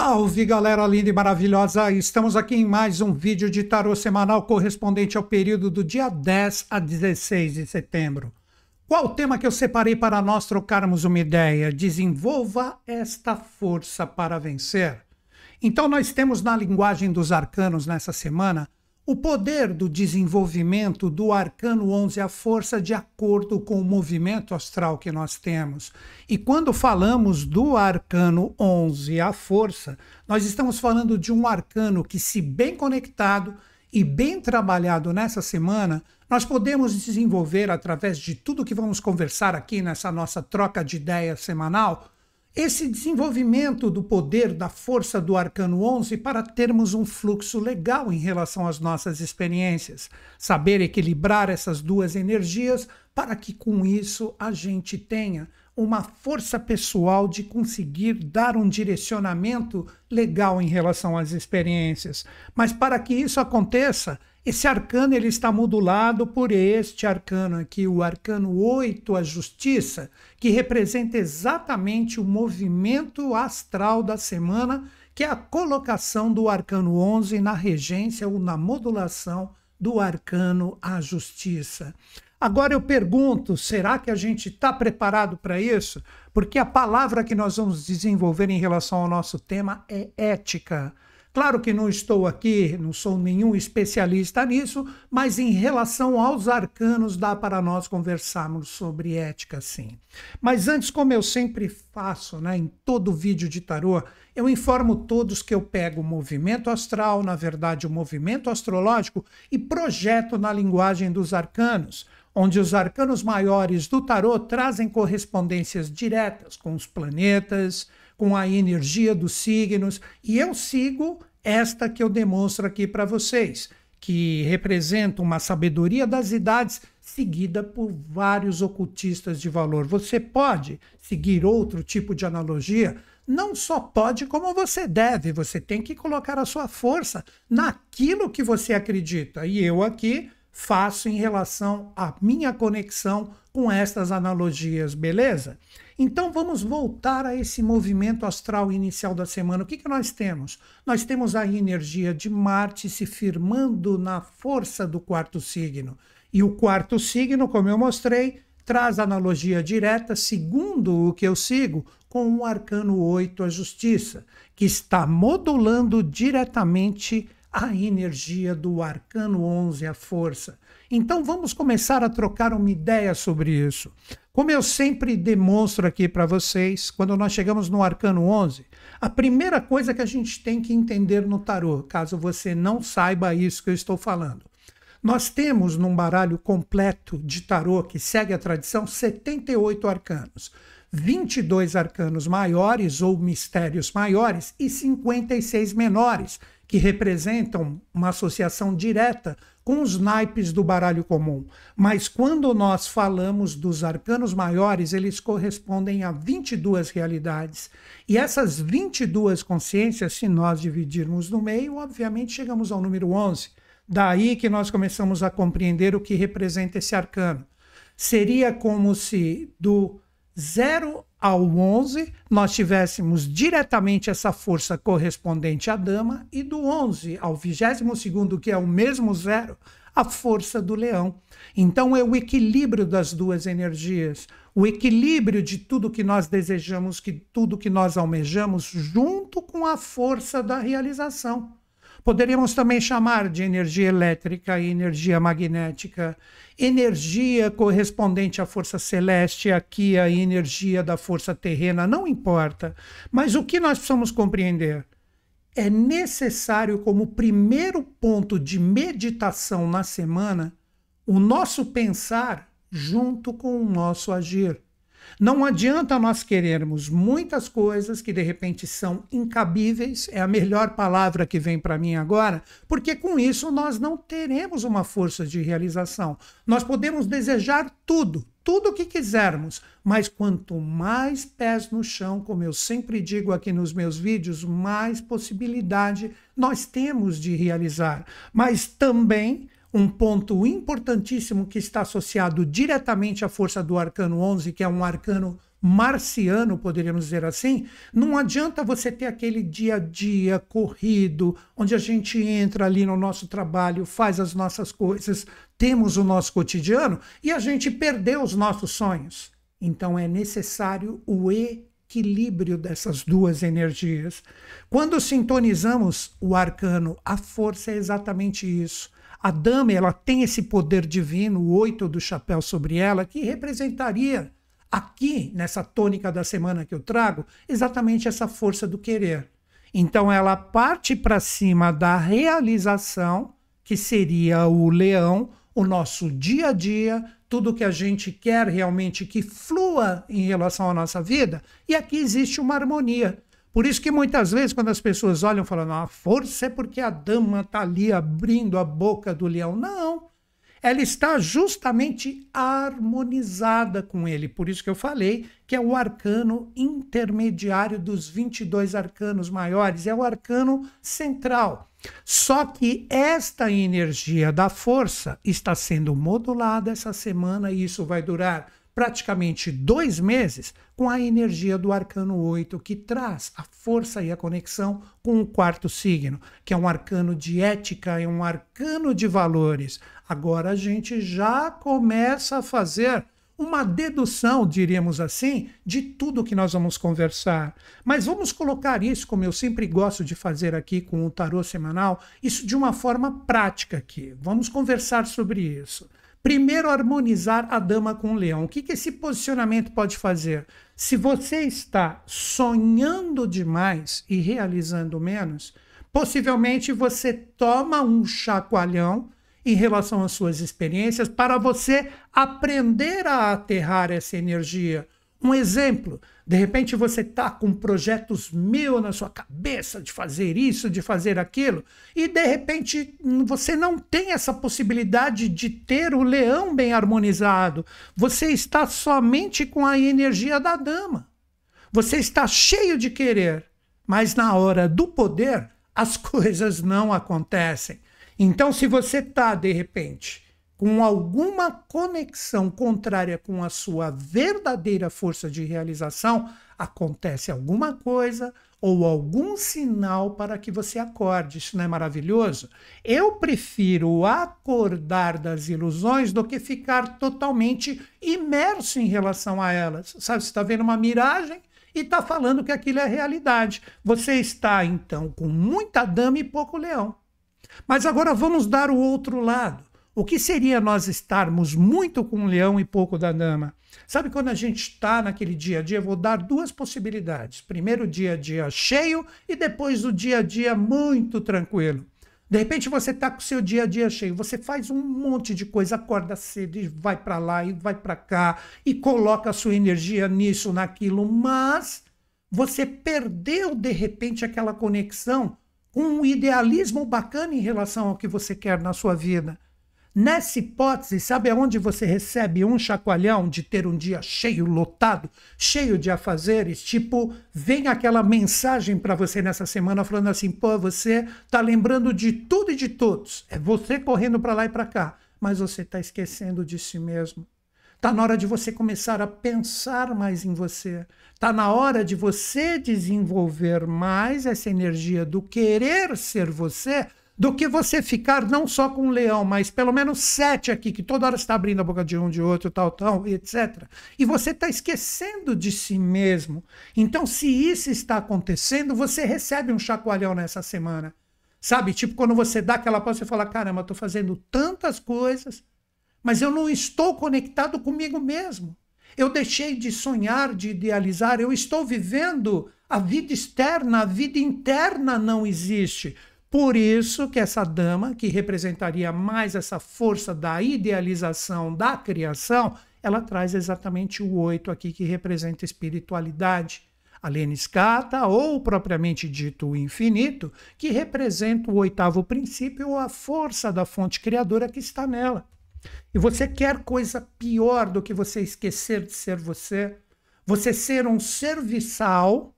Salve galera linda e maravilhosa! Estamos aqui em mais um vídeo de tarô semanal correspondente ao período do dia 10 a 16 de setembro. Qual o tema que eu separei para nós trocarmos uma ideia? Desenvolva esta força para vencer. Então, nós temos na linguagem dos arcanos nessa semana o poder do desenvolvimento do arcano 11 é a força de acordo com o movimento astral que nós temos. E quando falamos do arcano 11, é a força, nós estamos falando de um arcano que, se bem conectado e bem trabalhado nessa semana, nós podemos desenvolver através de tudo que vamos conversar aqui nessa nossa troca de ideias semanal esse desenvolvimento do poder, da força do arcano 11 para termos um fluxo legal em relação às nossas experiências, saber equilibrar essas duas energias para que com isso a gente tenha uma força pessoal de conseguir dar um direcionamento legal em relação às experiências. Mas para que isso aconteça, esse arcano ele está modulado por este arcano aqui, o arcano 8, a justiça, que representa exatamente o movimento astral da semana, que é a colocação do arcano 11 na regência ou na modulação do arcano a justiça. Agora eu pergunto, será que a gente está preparado para isso? Porque a palavra que nós vamos desenvolver em relação ao nosso tema é ética. Claro que não estou aqui, não sou nenhum especialista nisso, mas em relação aos arcanos dá para nós conversarmos sobre ética sim. Mas antes, como eu sempre faço, né, em todo vídeo de tarô, eu informo todos que eu pego o movimento astral, na verdade o movimento astrológico e projeto na linguagem dos arcanos onde os arcanos maiores do tarô trazem correspondências diretas com os planetas, com a energia dos signos, e eu sigo esta que eu demonstro aqui para vocês, que representa uma sabedoria das idades seguida por vários ocultistas de valor. Você pode seguir outro tipo de analogia? Não só pode, como você deve. Você tem que colocar a sua força naquilo que você acredita. E eu aqui faço em relação à minha conexão com estas analogias, beleza? Então vamos voltar a esse movimento astral inicial da semana. O que, que nós temos? Nós temos a energia de Marte se firmando na força do quarto signo. E o quarto signo, como eu mostrei, traz analogia direta, segundo o que eu sigo, com o arcano 8, a justiça, que está modulando diretamente a energia do arcano 11, a força. Então vamos começar a trocar uma ideia sobre isso. Como eu sempre demonstro aqui para vocês, quando nós chegamos no arcano 11, a primeira coisa que a gente tem que entender no tarô, caso você não saiba isso que eu estou falando, nós temos num baralho completo de tarô que segue a tradição 78 arcanos. 22 arcanos maiores ou mistérios maiores e 56 menores, que representam uma associação direta com os naipes do baralho comum. Mas quando nós falamos dos arcanos maiores, eles correspondem a 22 realidades. E essas 22 consciências, se nós dividirmos no meio, obviamente chegamos ao número 11. Daí que nós começamos a compreender o que representa esse arcano. Seria como se do zero ao 11, nós tivéssemos diretamente essa força correspondente à dama, e do 11 ao 22, que é o mesmo zero, a força do leão. Então é o equilíbrio das duas energias, o equilíbrio de tudo que nós desejamos, que tudo que nós almejamos, junto com a força da realização. Poderíamos também chamar de energia elétrica e energia magnética, energia correspondente à força celeste, aqui a energia da força terrena, não importa. Mas o que nós precisamos compreender? É necessário, como primeiro ponto de meditação na semana, o nosso pensar junto com o nosso agir. Não adianta nós querermos muitas coisas que de repente são incabíveis, é a melhor palavra que vem para mim agora, porque com isso nós não teremos uma força de realização. Nós podemos desejar tudo, tudo o que quisermos, mas quanto mais pés no chão, como eu sempre digo aqui nos meus vídeos, mais possibilidade nós temos de realizar. Mas também um ponto importantíssimo que está associado diretamente à força do arcano 11, que é um arcano marciano, poderíamos dizer assim, não adianta você ter aquele dia a dia corrido, onde a gente entra ali no nosso trabalho, faz as nossas coisas, temos o nosso cotidiano e a gente perdeu os nossos sonhos. Então é necessário o equilíbrio dessas duas energias. Quando sintonizamos o arcano, a força é exatamente isso a dama, ela tem esse poder divino, o oito do chapéu sobre ela, que representaria aqui, nessa tônica da semana que eu trago, exatamente essa força do querer. Então ela parte para cima da realização, que seria o leão, o nosso dia a dia, tudo que a gente quer realmente que flua em relação à nossa vida, e aqui existe uma harmonia. Por isso que muitas vezes, quando as pessoas olham falando, a força é porque a dama está ali abrindo a boca do leão. Não. Ela está justamente harmonizada com ele. Por isso que eu falei que é o arcano intermediário dos 22 arcanos maiores, é o arcano central. Só que esta energia da força está sendo modulada essa semana e isso vai durar praticamente dois meses com a energia do arcano 8, que traz a força e a conexão com o quarto signo, que é um arcano de ética e é um arcano de valores. Agora a gente já começa a fazer uma dedução, diríamos assim, de tudo que nós vamos conversar. Mas vamos colocar isso, como eu sempre gosto de fazer aqui com o tarô semanal, isso de uma forma prática aqui. Vamos conversar sobre isso. Primeiro, harmonizar a dama com o leão. O que, que esse posicionamento pode fazer? Se você está sonhando demais e realizando menos, possivelmente você toma um chacoalhão em relação às suas experiências para você aprender a aterrar essa energia um exemplo, de repente você está com projetos mil na sua cabeça de fazer isso, de fazer aquilo, e de repente você não tem essa possibilidade de ter o leão bem harmonizado. Você está somente com a energia da dama. Você está cheio de querer, mas na hora do poder as coisas não acontecem. Então, se você está, de repente, com alguma conexão contrária com a sua verdadeira força de realização, acontece alguma coisa ou algum sinal para que você acorde. Isso não é maravilhoso? Eu prefiro acordar das ilusões do que ficar totalmente imerso em relação a elas. Sabe, você está vendo uma miragem e está falando que aquilo é realidade. Você está, então, com muita dama e pouco leão. Mas agora vamos dar o outro lado. O que seria nós estarmos muito com o leão e pouco da dama? Sabe quando a gente está naquele dia a dia? Eu vou dar duas possibilidades. Primeiro, dia a dia cheio e depois o dia a dia muito tranquilo. De repente você está com o seu dia a dia cheio, você faz um monte de coisa, acorda cedo e vai para lá e vai para cá e coloca a sua energia nisso, naquilo, mas você perdeu de repente aquela conexão com um idealismo bacana em relação ao que você quer na sua vida. Nessa hipótese, sabe aonde você recebe um chacoalhão de ter um dia cheio, lotado, cheio de afazeres? Tipo, vem aquela mensagem para você nessa semana falando assim: pô, você tá lembrando de tudo e de todos. É você correndo para lá e para cá, mas você tá esquecendo de si mesmo. Tá na hora de você começar a pensar mais em você. Tá na hora de você desenvolver mais essa energia do querer ser você do que você ficar não só com um leão, mas pelo menos sete aqui, que toda hora está abrindo a boca de um, de outro, tal, tal, etc. E você está esquecendo de si mesmo. Então, se isso está acontecendo, você recebe um chacoalhão nessa semana. Sabe? Tipo, quando você dá aquela pausa, você fala: caramba, estou fazendo tantas coisas, mas eu não estou conectado comigo mesmo. Eu deixei de sonhar, de idealizar, eu estou vivendo a vida externa, a vida interna não existe. Por isso que essa dama, que representaria mais essa força da idealização da criação, ela traz exatamente o oito aqui que representa espiritualidade. A leniscata, ou propriamente dito o infinito, que representa o oitavo princípio ou a força da fonte criadora que está nela. E você quer coisa pior do que você esquecer de ser você? Você ser um serviçal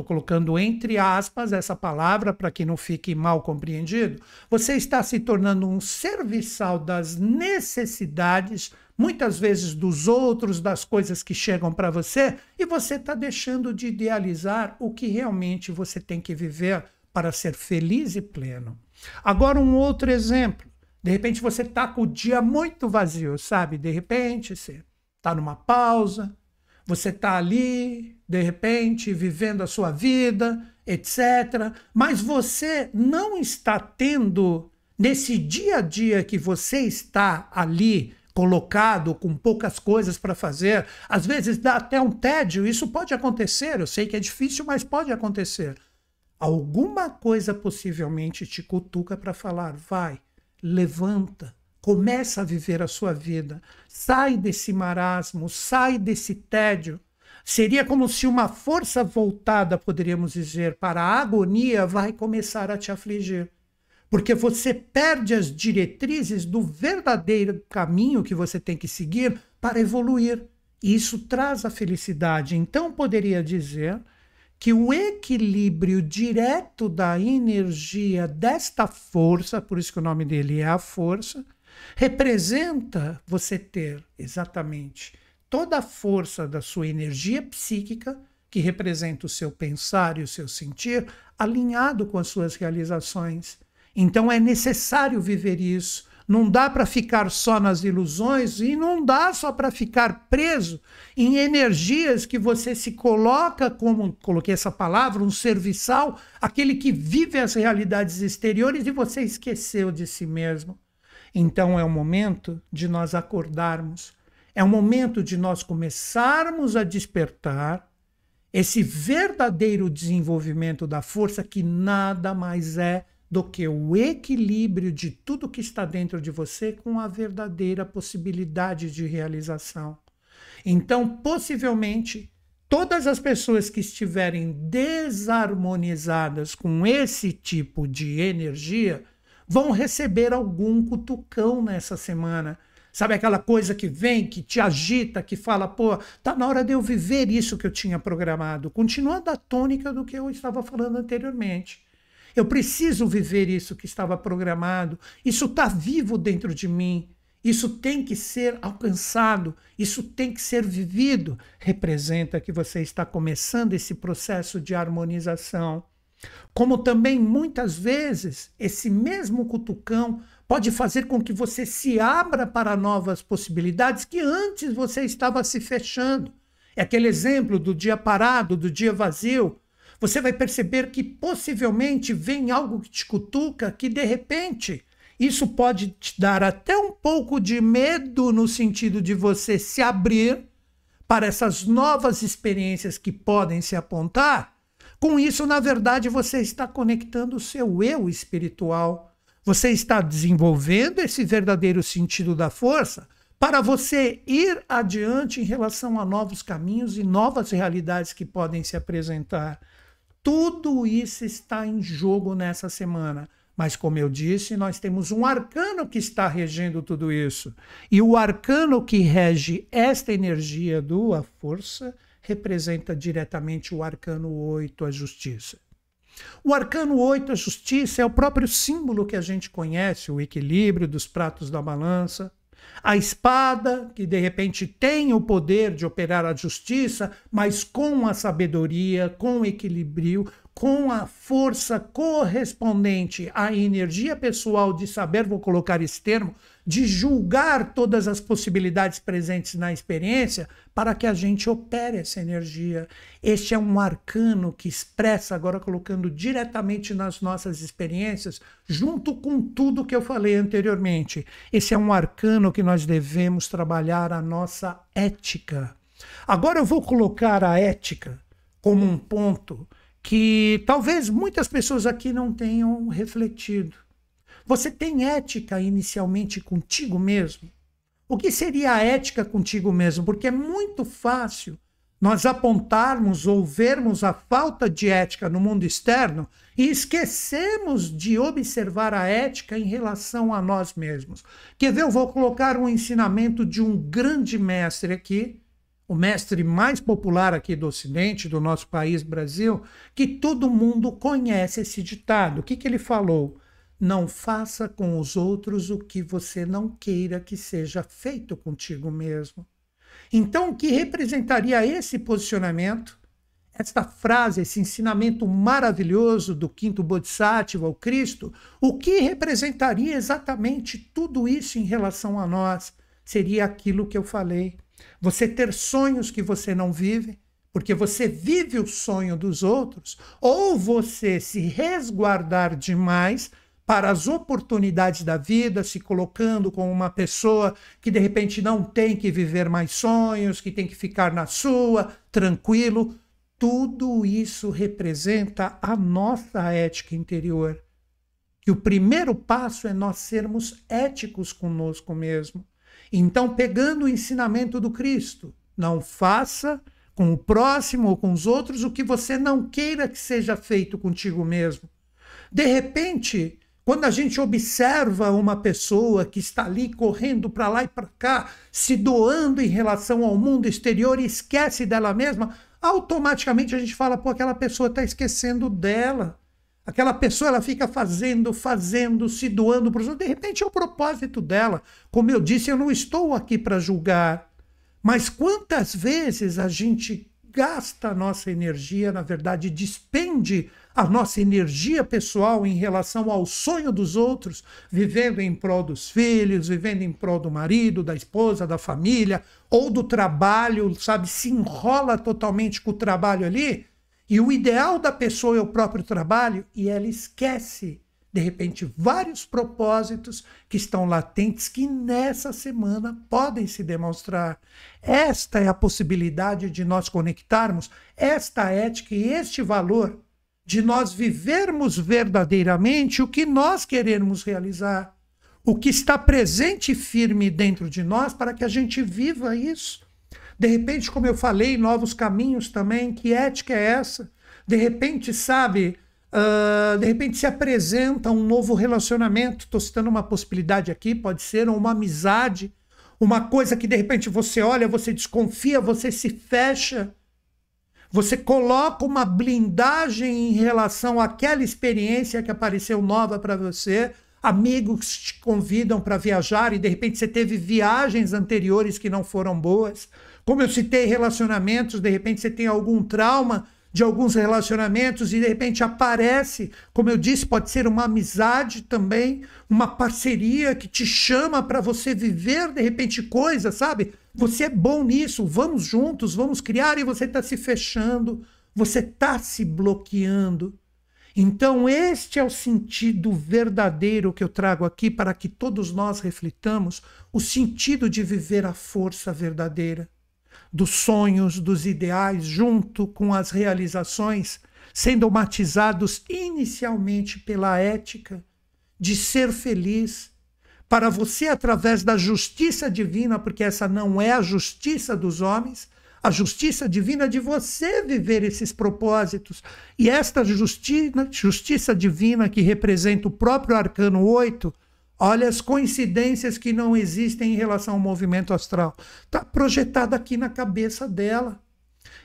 estou colocando entre aspas essa palavra para que não fique mal compreendido, você está se tornando um serviçal das necessidades, muitas vezes dos outros, das coisas que chegam para você, e você está deixando de idealizar o que realmente você tem que viver para ser feliz e pleno. Agora, um outro exemplo. De repente você está com o dia muito vazio, sabe? De repente você está numa pausa, você está ali, de repente, vivendo a sua vida, etc. Mas você não está tendo, nesse dia a dia que você está ali, colocado, com poucas coisas para fazer, às vezes dá até um tédio, isso pode acontecer, eu sei que é difícil, mas pode acontecer. Alguma coisa possivelmente te cutuca para falar, vai, levanta, Começa a viver a sua vida. Sai desse marasmo, sai desse tédio. Seria como se uma força voltada, poderíamos dizer, para a agonia vai começar a te afligir. Porque você perde as diretrizes do verdadeiro caminho que você tem que seguir para evoluir. E isso traz a felicidade. Então, poderia dizer que o equilíbrio direto da energia desta força, por isso que o nome dele é a força, representa você ter exatamente toda a força da sua energia psíquica, que representa o seu pensar e o seu sentir, alinhado com as suas realizações. Então é necessário viver isso. Não dá para ficar só nas ilusões e não dá só para ficar preso em energias que você se coloca como, coloquei essa palavra, um serviçal, aquele que vive as realidades exteriores e você esqueceu de si mesmo. Então é o momento de nós acordarmos, é o momento de nós começarmos a despertar esse verdadeiro desenvolvimento da força que nada mais é do que o equilíbrio de tudo que está dentro de você com a verdadeira possibilidade de realização. Então, possivelmente, todas as pessoas que estiverem desarmonizadas com esse tipo de energia, vão receber algum cutucão nessa semana. Sabe aquela coisa que vem, que te agita, que fala, pô, tá na hora de eu viver isso que eu tinha programado. Continua da tônica do que eu estava falando anteriormente. Eu preciso viver isso que estava programado. Isso está vivo dentro de mim. Isso tem que ser alcançado, isso tem que ser vivido. Representa que você está começando esse processo de harmonização. Como também muitas vezes esse mesmo cutucão pode fazer com que você se abra para novas possibilidades que antes você estava se fechando. É aquele exemplo do dia parado, do dia vazio. Você vai perceber que possivelmente vem algo que te cutuca que de repente isso pode te dar até um pouco de medo no sentido de você se abrir para essas novas experiências que podem se apontar com isso, na verdade, você está conectando o seu eu espiritual. Você está desenvolvendo esse verdadeiro sentido da força para você ir adiante em relação a novos caminhos e novas realidades que podem se apresentar. Tudo isso está em jogo nessa semana. Mas, como eu disse, nós temos um arcano que está regendo tudo isso. E o arcano que rege esta energia do a força representa diretamente o arcano 8, a justiça. O arcano 8, a justiça, é o próprio símbolo que a gente conhece, o equilíbrio dos pratos da balança. A espada, que de repente tem o poder de operar a justiça, mas com a sabedoria, com o equilíbrio, com a força correspondente à energia pessoal de saber, vou colocar esse termo, de julgar todas as possibilidades presentes na experiência para que a gente opere essa energia. Este é um arcano que expressa, agora colocando diretamente nas nossas experiências, junto com tudo que eu falei anteriormente. Esse é um arcano que nós devemos trabalhar a nossa ética. Agora eu vou colocar a ética como um ponto que talvez muitas pessoas aqui não tenham refletido. Você tem ética inicialmente contigo mesmo? O que seria a ética contigo mesmo? Porque é muito fácil nós apontarmos ou vermos a falta de ética no mundo externo e esquecemos de observar a ética em relação a nós mesmos. Quer ver? Eu vou colocar um ensinamento de um grande mestre aqui, o mestre mais popular aqui do Ocidente, do nosso país, Brasil, que todo mundo conhece esse ditado. O que, que ele falou? Não faça com os outros o que você não queira que seja feito contigo mesmo. Então, o que representaria esse posicionamento? Esta frase, esse ensinamento maravilhoso do quinto Bodhisattva, o Cristo, o que representaria exatamente tudo isso em relação a nós? Seria aquilo que eu falei. Você ter sonhos que você não vive, porque você vive o sonho dos outros, ou você se resguardar demais para as oportunidades da vida, se colocando como uma pessoa que de repente não tem que viver mais sonhos, que tem que ficar na sua, tranquilo. Tudo isso representa a nossa ética interior. Que o primeiro passo é nós sermos éticos conosco mesmo. Então, pegando o ensinamento do Cristo, não faça com o próximo ou com os outros o que você não queira que seja feito contigo mesmo. De repente, quando a gente observa uma pessoa que está ali correndo para lá e para cá, se doando em relação ao mundo exterior e esquece dela mesma, automaticamente a gente fala, pô, aquela pessoa está esquecendo dela. Aquela pessoa ela fica fazendo, fazendo, se doando para os outros. De repente é o propósito dela. Como eu disse, eu não estou aqui para julgar. Mas quantas vezes a gente gasta a nossa energia, na verdade, despende a nossa energia pessoal em relação ao sonho dos outros, vivendo em prol dos filhos, vivendo em prol do marido, da esposa, da família ou do trabalho, sabe? Se enrola totalmente com o trabalho ali. E o ideal da pessoa é o próprio trabalho e ela esquece, de repente, vários propósitos que estão latentes que nessa semana podem se demonstrar. Esta é a possibilidade de nós conectarmos esta ética e este valor de nós vivermos verdadeiramente o que nós queremos realizar, o que está presente e firme dentro de nós para que a gente viva isso. De repente, como eu falei, novos caminhos também, que ética é essa? De repente, sabe, uh, de repente se apresenta um novo relacionamento, estou citando uma possibilidade aqui, pode ser, ou uma amizade, uma coisa que de repente você olha, você desconfia, você se fecha, você coloca uma blindagem em relação àquela experiência que apareceu nova para você. Amigos te convidam para viajar e de repente você teve viagens anteriores que não foram boas. Como eu citei relacionamentos, de repente você tem algum trauma de alguns relacionamentos e de repente aparece, como eu disse, pode ser uma amizade também, uma parceria que te chama para você viver de repente coisas, sabe? Você é bom nisso, vamos juntos, vamos criar, e você está se fechando, você está se bloqueando. Então, este é o sentido verdadeiro que eu trago aqui para que todos nós reflitamos o sentido de viver a força verdadeira, dos sonhos, dos ideais, junto com as realizações, sendo matizados inicialmente pela ética de ser feliz, para você através da justiça divina, porque essa não é a justiça dos homens, a justiça divina é de você viver esses propósitos. E esta justiça divina que representa o próprio arcano 8, olha as coincidências que não existem em relação ao movimento astral. Está projetada aqui na cabeça dela.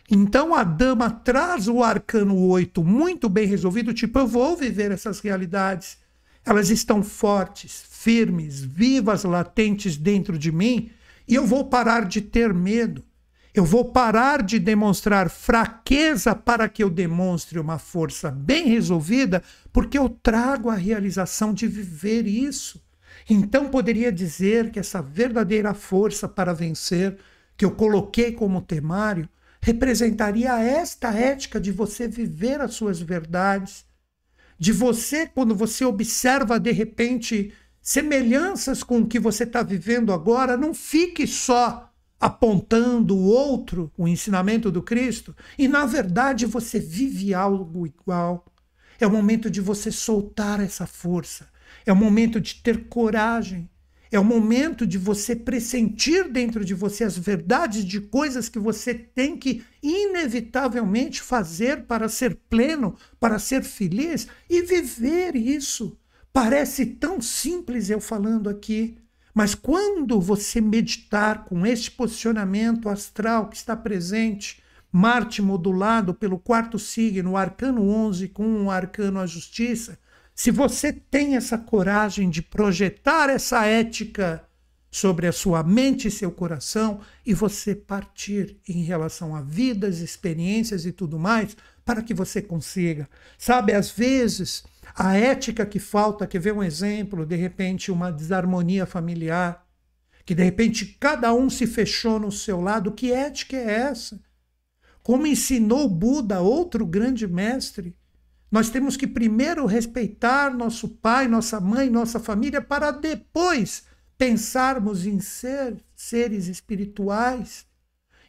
Então a dama traz o arcano 8 muito bem resolvido, tipo, eu vou viver essas realidades. Elas estão fortes, firmes, vivas, latentes dentro de mim, e eu vou parar de ter medo. Eu vou parar de demonstrar fraqueza para que eu demonstre uma força bem resolvida, porque eu trago a realização de viver isso. Então poderia dizer que essa verdadeira força para vencer, que eu coloquei como temário, representaria esta ética de você viver as suas verdades, de você, quando você observa de repente semelhanças com o que você está vivendo agora, não fique só apontando o outro, o ensinamento do Cristo, e na verdade você vive algo igual. É o momento de você soltar essa força, é o momento de ter coragem, é o momento de você pressentir dentro de você as verdades de coisas que você tem que inevitavelmente fazer para ser pleno, para ser feliz e viver isso. Parece tão simples eu falando aqui, mas quando você meditar com este posicionamento astral que está presente, Marte modulado pelo quarto signo, arcano 11 com o arcano a justiça, se você tem essa coragem de projetar essa ética sobre a sua mente e seu coração e você partir em relação a vidas, experiências e tudo mais, para que você consiga. Sabe, às vezes a ética que falta, que vê um exemplo, de repente uma desarmonia familiar, que de repente cada um se fechou no seu lado, que ética é essa? Como ensinou Buda, outro grande mestre, nós temos que primeiro respeitar nosso pai, nossa mãe, nossa família, para depois pensarmos em ser seres espirituais.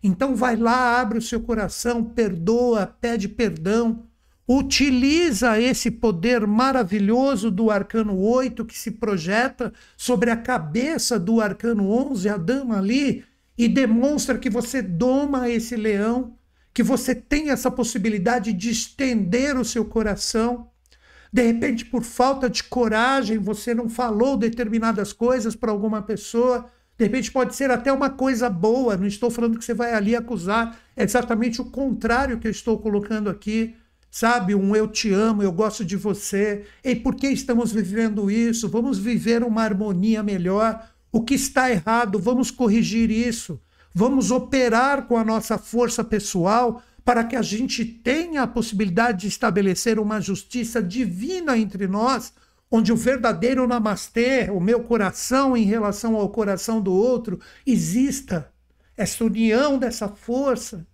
Então vai lá, abre o seu coração, perdoa, pede perdão, utiliza esse poder maravilhoso do arcano 8 que se projeta sobre a cabeça do arcano 11, a dama ali, e demonstra que você doma esse leão, que você tem essa possibilidade de estender o seu coração. De repente, por falta de coragem, você não falou determinadas coisas para alguma pessoa. De repente pode ser até uma coisa boa, não estou falando que você vai ali acusar, é exatamente o contrário que eu estou colocando aqui sabe? Um eu te amo, eu gosto de você. E por que estamos vivendo isso? Vamos viver uma harmonia melhor. O que está errado, vamos corrigir isso. Vamos operar com a nossa força pessoal para que a gente tenha a possibilidade de estabelecer uma justiça divina entre nós, onde o verdadeiro namastê, o meu coração em relação ao coração do outro, exista. Essa união dessa força.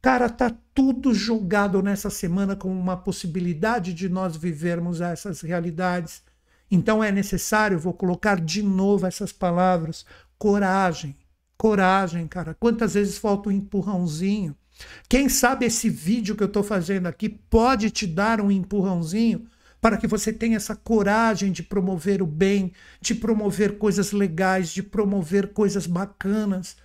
Cara, tá tudo julgado nessa semana como uma possibilidade de nós vivermos essas realidades. Então é necessário, vou colocar de novo essas palavras, coragem. Coragem, cara. Quantas vezes falta um empurrãozinho? Quem sabe esse vídeo que eu estou fazendo aqui pode te dar um empurrãozinho para que você tenha essa coragem de promover o bem, de promover coisas legais, de promover coisas bacanas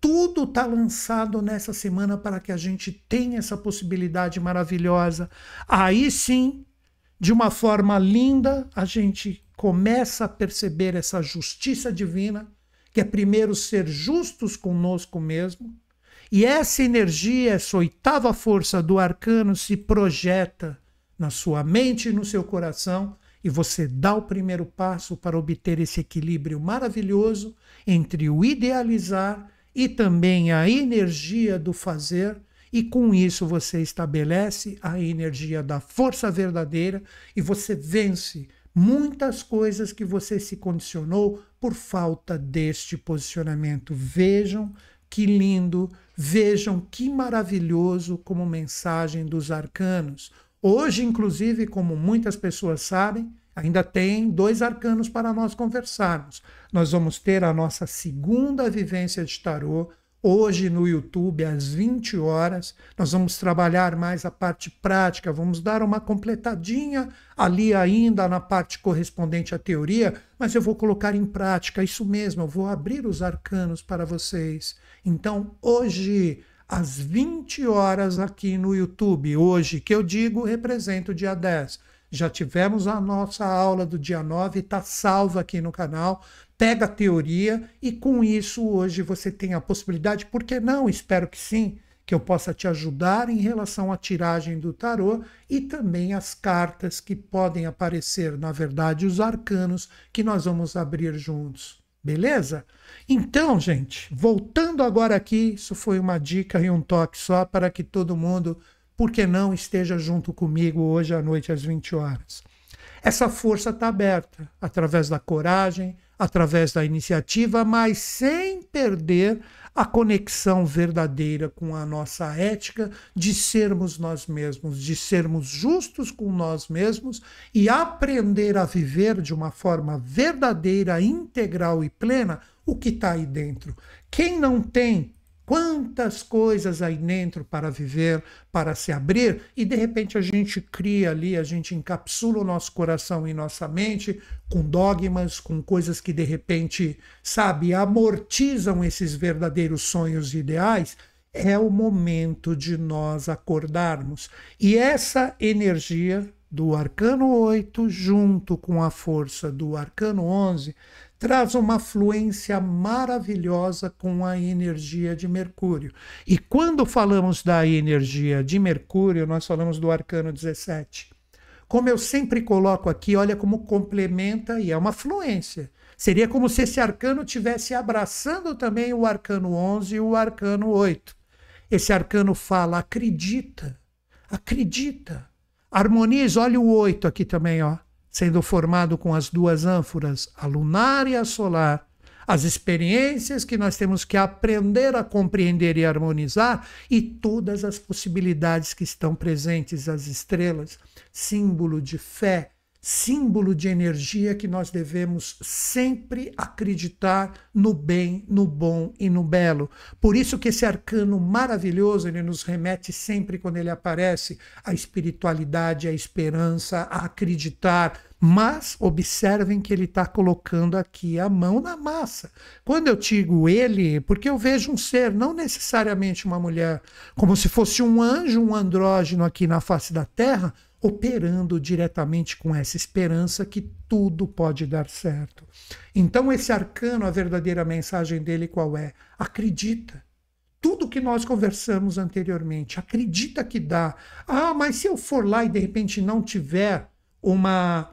tudo está lançado nessa semana para que a gente tenha essa possibilidade maravilhosa. Aí sim, de uma forma linda, a gente começa a perceber essa justiça divina, que é primeiro ser justos conosco mesmo, e essa energia, essa oitava força do arcano se projeta na sua mente e no seu coração, e você dá o primeiro passo para obter esse equilíbrio maravilhoso entre o idealizar e também a energia do fazer, e com isso você estabelece a energia da força verdadeira e você vence muitas coisas que você se condicionou por falta deste posicionamento. Vejam que lindo, vejam que maravilhoso como mensagem dos arcanos. Hoje, inclusive, como muitas pessoas sabem, ainda tem dois arcanos para nós conversarmos. Nós vamos ter a nossa segunda vivência de tarô hoje no YouTube às 20 horas. Nós vamos trabalhar mais a parte prática, vamos dar uma completadinha ali ainda na parte correspondente à teoria, mas eu vou colocar em prática isso mesmo, eu vou abrir os arcanos para vocês. Então, hoje às 20 horas aqui no YouTube, hoje que eu digo representa o dia 10 já tivemos a nossa aula do dia 9, está salva aqui no canal. Pega a teoria e com isso hoje você tem a possibilidade, por que não? Espero que sim, que eu possa te ajudar em relação à tiragem do tarô e também as cartas que podem aparecer, na verdade, os arcanos que nós vamos abrir juntos. Beleza? Então, gente, voltando agora aqui, isso foi uma dica e um toque só para que todo mundo por que não esteja junto comigo hoje à noite às 20 horas? Essa força está aberta através da coragem, através da iniciativa, mas sem perder a conexão verdadeira com a nossa ética de sermos nós mesmos, de sermos justos com nós mesmos e aprender a viver de uma forma verdadeira, integral e plena o que está aí dentro. Quem não tem quantas coisas aí dentro para viver, para se abrir, e de repente a gente cria ali, a gente encapsula o nosso coração e nossa mente com dogmas, com coisas que de repente, sabe, amortizam esses verdadeiros sonhos e ideais. É o momento de nós acordarmos. E essa energia do arcano 8, junto com a força do arcano 11, traz uma fluência maravilhosa com a energia de Mercúrio. E quando falamos da energia de Mercúrio, nós falamos do arcano 17. Como eu sempre coloco aqui, olha como complementa e é uma fluência. Seria como se esse arcano tivesse abraçando também o arcano 11 e o arcano 8. Esse arcano fala: acredita, acredita, harmoniza. Olha o 8 aqui também, ó sendo formado com as duas ânforas, a lunar e a solar, as experiências que nós temos que aprender a compreender e harmonizar e todas as possibilidades que estão presentes as estrelas, símbolo de fé, símbolo de energia que nós devemos sempre acreditar no bem, no bom e no belo. Por isso que esse arcano maravilhoso, ele nos remete sempre quando ele aparece à espiritualidade, à esperança, a acreditar. Mas observem que ele está colocando aqui a mão na massa. Quando eu digo ele, porque eu vejo um ser, não necessariamente uma mulher, como se fosse um anjo, um andrógeno aqui na face da Terra, operando diretamente com essa esperança que tudo pode dar certo. Então, esse arcano, a verdadeira mensagem dele qual é? Acredita. Tudo que nós conversamos anteriormente, acredita que dá. Ah, mas se eu for lá e de repente não tiver uma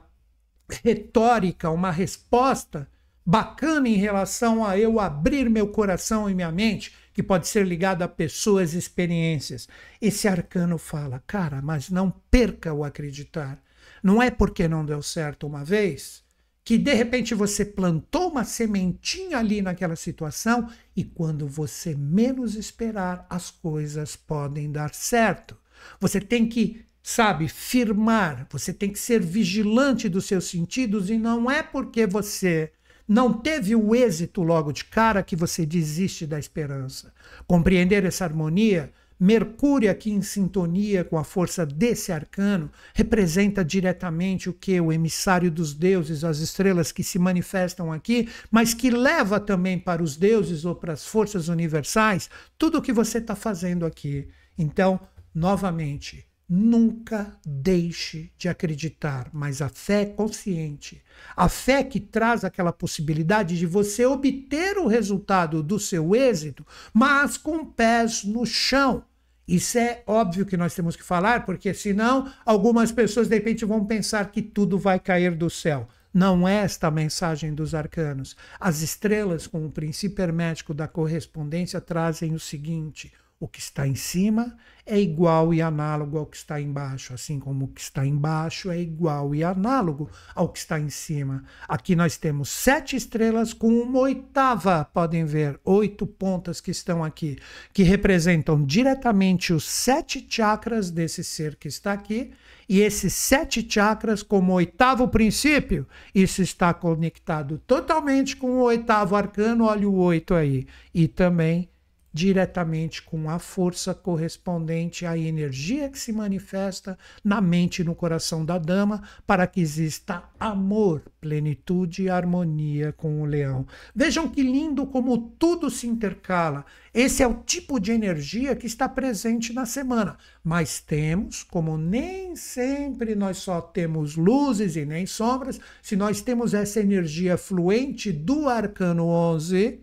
retórica, uma resposta bacana em relação a eu abrir meu coração e minha mente, que pode ser ligado a pessoas e experiências. Esse arcano fala, cara, mas não perca o acreditar. Não é porque não deu certo uma vez que de repente você plantou uma sementinha ali naquela situação e quando você menos esperar, as coisas podem dar certo. Você tem que, sabe, firmar, você tem que ser vigilante dos seus sentidos e não é porque você não teve o êxito logo de cara que você desiste da esperança. Compreender essa harmonia, Mercúrio aqui em sintonia com a força desse arcano, representa diretamente o que? O emissário dos deuses, as estrelas que se manifestam aqui, mas que leva também para os deuses ou para as forças universais tudo o que você está fazendo aqui. Então, novamente, Nunca deixe de acreditar, mas a fé consciente, a fé que traz aquela possibilidade de você obter o resultado do seu êxito, mas com pés no chão. Isso é óbvio que nós temos que falar, porque senão algumas pessoas de repente vão pensar que tudo vai cair do céu. Não é esta a mensagem dos arcanos. As estrelas, com o princípio hermético da correspondência, trazem o seguinte: o que está em cima é igual e análogo ao que está embaixo, assim como o que está embaixo é igual e análogo ao que está em cima. Aqui nós temos sete estrelas com uma oitava, podem ver, oito pontas que estão aqui, que representam diretamente os sete chakras desse ser que está aqui. E esses sete chakras, como oitavo princípio, isso está conectado totalmente com o oitavo arcano, olha o oito aí, e também diretamente com a força correspondente à energia que se manifesta na mente e no coração da dama, para que exista amor, plenitude e harmonia com o leão. Vejam que lindo como tudo se intercala. Esse é o tipo de energia que está presente na semana. Mas temos, como nem sempre nós só temos luzes e nem sombras, se nós temos essa energia fluente do arcano 11,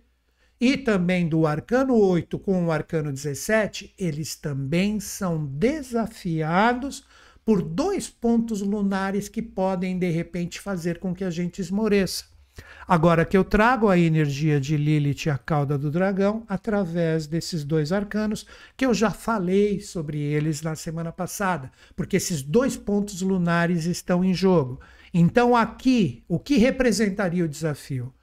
e também do arcano 8 com o arcano 17, eles também são desafiados por dois pontos lunares que podem de repente fazer com que a gente esmoreça. Agora que eu trago a energia de Lilith e a cauda do dragão através desses dois arcanos, que eu já falei sobre eles na semana passada, porque esses dois pontos lunares estão em jogo. Então, aqui, o que representaria o desafio?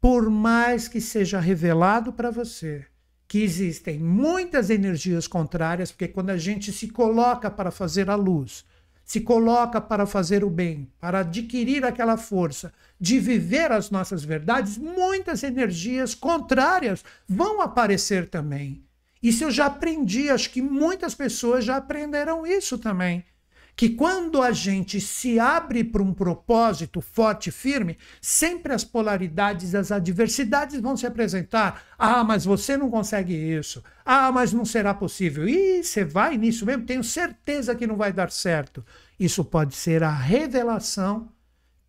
por mais que seja revelado para você que existem muitas energias contrárias, porque quando a gente se coloca para fazer a luz, se coloca para fazer o bem, para adquirir aquela força de viver as nossas verdades, muitas energias contrárias vão aparecer também. Isso eu já aprendi, acho que muitas pessoas já aprenderam isso também que quando a gente se abre para um propósito forte e firme, sempre as polaridades, as adversidades vão se apresentar. Ah, mas você não consegue isso. Ah, mas não será possível. E você vai nisso mesmo, tenho certeza que não vai dar certo. Isso pode ser a revelação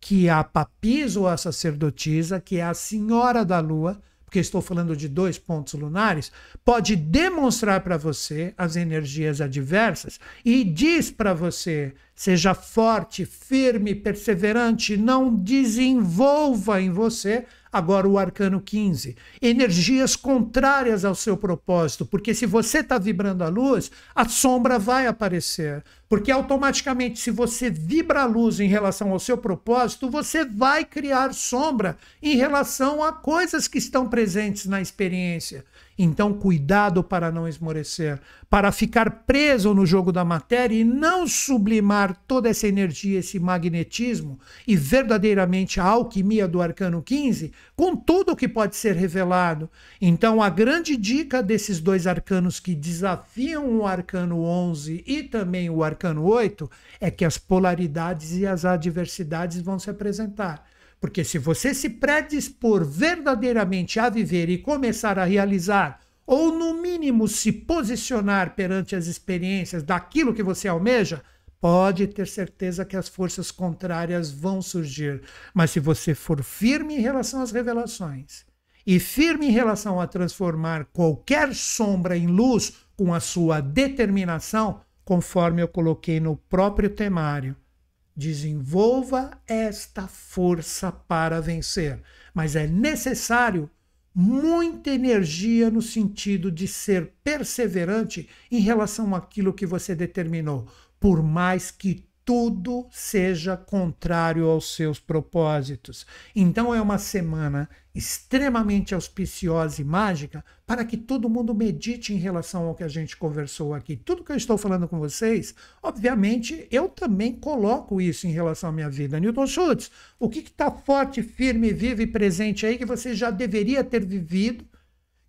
que a papisa ou a sacerdotisa, que é a senhora da lua, porque estou falando de dois pontos lunares, pode demonstrar para você as energias adversas e diz para você Seja forte, firme, perseverante, não desenvolva em você agora o arcano 15. Energias contrárias ao seu propósito, porque se você está vibrando a luz, a sombra vai aparecer. Porque automaticamente, se você vibra a luz em relação ao seu propósito, você vai criar sombra em relação a coisas que estão presentes na experiência. Então, cuidado para não esmorecer, para ficar preso no jogo da matéria e não sublimar toda essa energia, esse magnetismo e verdadeiramente a alquimia do arcano 15 com tudo o que pode ser revelado. Então, a grande dica desses dois arcanos que desafiam o arcano 11 e também o arcano 8 é que as polaridades e as adversidades vão se apresentar. Porque se você se predispor verdadeiramente a viver e começar a realizar, ou no mínimo se posicionar perante as experiências daquilo que você almeja, pode ter certeza que as forças contrárias vão surgir. Mas se você for firme em relação às revelações e firme em relação a transformar qualquer sombra em luz com a sua determinação, conforme eu coloquei no próprio temário, Desenvolva esta força para vencer, mas é necessário muita energia no sentido de ser perseverante em relação àquilo que você determinou, por mais que tudo seja contrário aos seus propósitos. Então é uma semana extremamente auspiciosa e mágica para que todo mundo medite em relação ao que a gente conversou aqui. Tudo que eu estou falando com vocês, obviamente, eu também coloco isso em relação à minha vida. Newton Schultz, o que está forte, firme, vivo e presente aí que você já deveria ter vivido,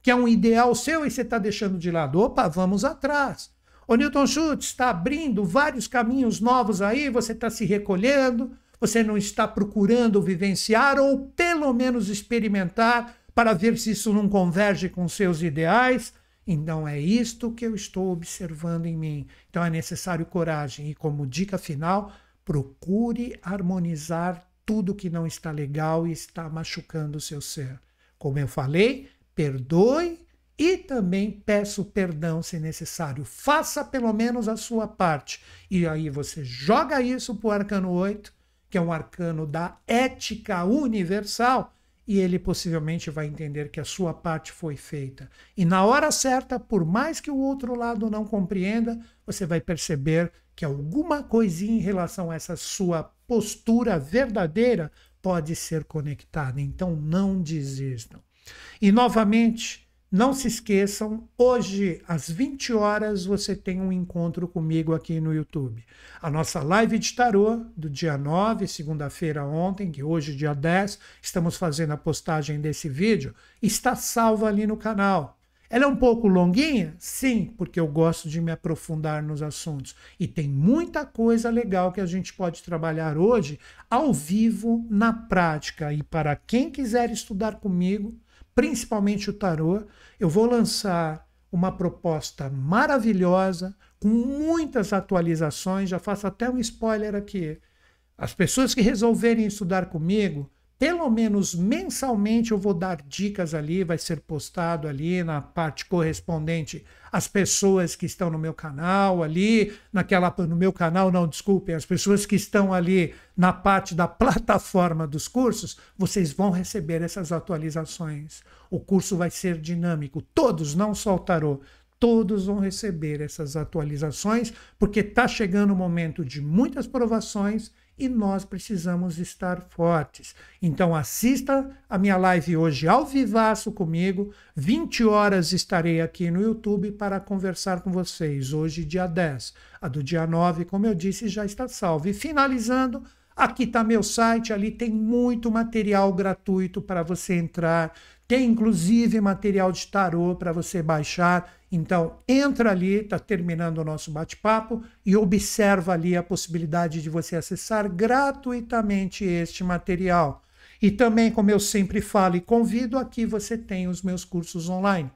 que é um ideal seu e você está deixando de lado? Opa, vamos atrás. O Newton Schultz está abrindo vários caminhos novos aí, você está se recolhendo, você não está procurando vivenciar ou pelo menos experimentar para ver se isso não converge com seus ideais? Então é isto que eu estou observando em mim. Então é necessário coragem. E como dica final, procure harmonizar tudo que não está legal e está machucando o seu ser. Como eu falei, perdoe e também peço perdão se necessário. Faça pelo menos a sua parte. E aí você joga isso para o arcano 8 que é um arcano da ética universal, e ele possivelmente vai entender que a sua parte foi feita. E na hora certa, por mais que o outro lado não compreenda, você vai perceber que alguma coisinha em relação a essa sua postura verdadeira pode ser conectada. Então não desistam. E novamente, não se esqueçam, hoje às 20 horas você tem um encontro comigo aqui no YouTube. A nossa live de tarô do dia 9, segunda-feira ontem, que hoje dia 10, estamos fazendo a postagem desse vídeo, está salva ali no canal. Ela é um pouco longuinha? Sim, porque eu gosto de me aprofundar nos assuntos. E tem muita coisa legal que a gente pode trabalhar hoje ao vivo, na prática. E para quem quiser estudar comigo, principalmente o tarô, eu vou lançar uma proposta maravilhosa, com muitas atualizações. Já faço até um spoiler aqui. As pessoas que resolverem estudar comigo pelo menos mensalmente eu vou dar dicas ali, vai ser postado ali na parte correspondente as pessoas que estão no meu canal ali, naquela no meu canal, não, desculpem, as pessoas que estão ali na parte da plataforma dos cursos, vocês vão receber essas atualizações. O curso vai ser dinâmico, todos, não só o tarô, todos vão receber essas atualizações, porque está chegando o momento de muitas provações e nós precisamos estar fortes. Então assista a minha live hoje ao vivaço comigo. 20 horas estarei aqui no YouTube para conversar com vocês. Hoje, dia 10. A do dia 9, como eu disse, já está salvo. E finalizando, aqui está meu site, ali tem muito material gratuito para você entrar. Tem inclusive material de tarô para você baixar então, entra ali, está terminando o nosso bate-papo e observa ali a possibilidade de você acessar gratuitamente este material. E também, como eu sempre falo e convido, aqui você tem os meus cursos online,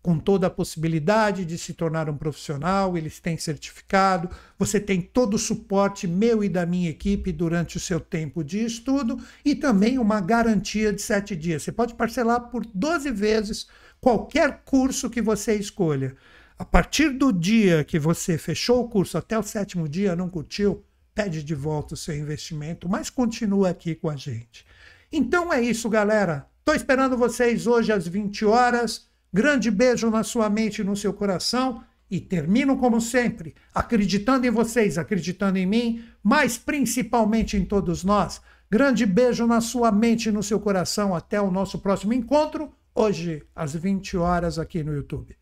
com toda a possibilidade de se tornar um profissional, eles têm certificado, você tem todo o suporte meu e da minha equipe durante o seu tempo de estudo e também uma garantia de sete dias. Você pode parcelar por 12 vezes qualquer curso que você escolha. A partir do dia que você fechou o curso até o sétimo dia, não curtiu, pede de volta o seu investimento, mas continua aqui com a gente. Então é isso, galera. Estou esperando vocês hoje às 20 horas. Grande beijo na sua mente e no seu coração. E termino, como sempre, acreditando em vocês, acreditando em mim, mas principalmente em todos nós. Grande beijo na sua mente e no seu coração. Até o nosso próximo encontro hoje às 20 horas aqui no YouTube.